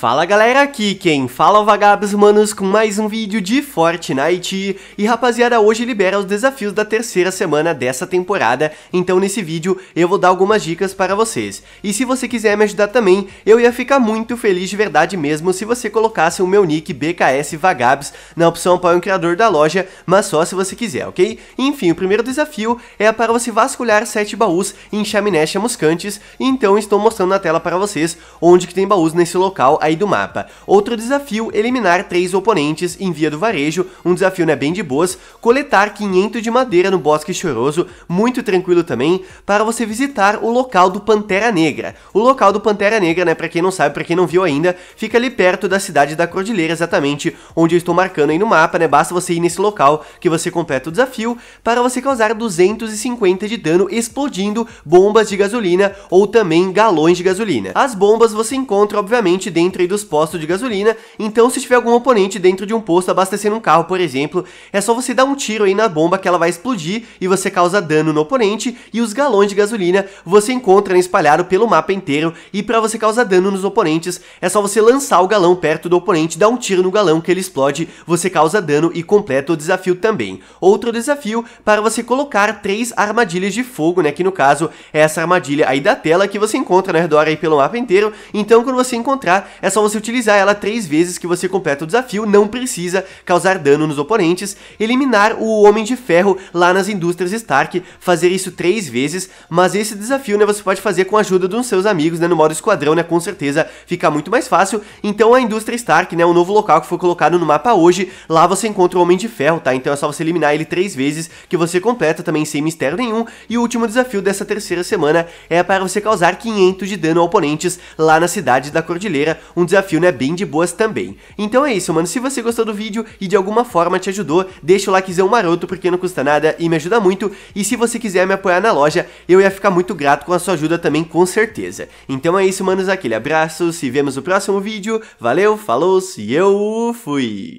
Fala galera aqui, quem fala é vagabos manos com mais um vídeo de Fortnite E rapaziada, hoje libera os desafios da terceira semana dessa temporada Então nesse vídeo eu vou dar algumas dicas para vocês E se você quiser me ajudar também, eu ia ficar muito feliz de verdade mesmo Se você colocasse o meu nick BKS Vagabos na opção para o criador da loja Mas só se você quiser, ok? Enfim, o primeiro desafio é para você vasculhar 7 baús em chaminés chamuscantes Então estou mostrando na tela para vocês onde que tem baús nesse local aí do mapa. Outro desafio, eliminar três oponentes em via do varejo, um desafio né, bem de boas, coletar 500 de madeira no Bosque Choroso, muito tranquilo também, para você visitar o local do Pantera Negra. O local do Pantera Negra, né, pra quem não sabe, pra quem não viu ainda, fica ali perto da cidade da Cordilheira, exatamente onde eu estou marcando aí no mapa, né, basta você ir nesse local que você completa o desafio, para você causar 250 de dano explodindo bombas de gasolina ou também galões de gasolina. As bombas você encontra, obviamente, dentro dos postos de gasolina, então se tiver algum oponente dentro de um posto abastecendo um carro, por exemplo, é só você dar um tiro aí na bomba que ela vai explodir e você causa dano no oponente, e os galões de gasolina você encontra espalhado pelo mapa inteiro, e para você causar dano nos oponentes, é só você lançar o galão perto do oponente, dar um tiro no galão que ele explode, você causa dano e completa o desafio também. Outro desafio para você colocar três armadilhas de fogo, né, que no caso é essa armadilha aí da tela que você encontra no redor aí pelo mapa inteiro, então quando você encontrar, é é só você utilizar ela três vezes que você completa o desafio, não precisa causar dano nos oponentes, eliminar o Homem de Ferro lá nas indústrias Stark, fazer isso três vezes, mas esse desafio né, você pode fazer com a ajuda dos seus amigos, né, no modo esquadrão, né, com certeza fica muito mais fácil, então a indústria Stark, né, um novo local que foi colocado no mapa hoje, lá você encontra o Homem de Ferro, tá, então é só você eliminar ele três vezes que você completa também sem mistério nenhum, e o último desafio dessa terceira semana é para você causar 500 de dano a oponentes lá na cidade da Cordilheira, um desafio, né, bem de boas também. Então é isso, mano, se você gostou do vídeo e de alguma forma te ajudou, deixa o likezão maroto porque não custa nada e me ajuda muito, e se você quiser me apoiar na loja, eu ia ficar muito grato com a sua ajuda também, com certeza. Então é isso, manos, aquele abraço, se vemos no próximo vídeo, valeu, falou, Se eu fui!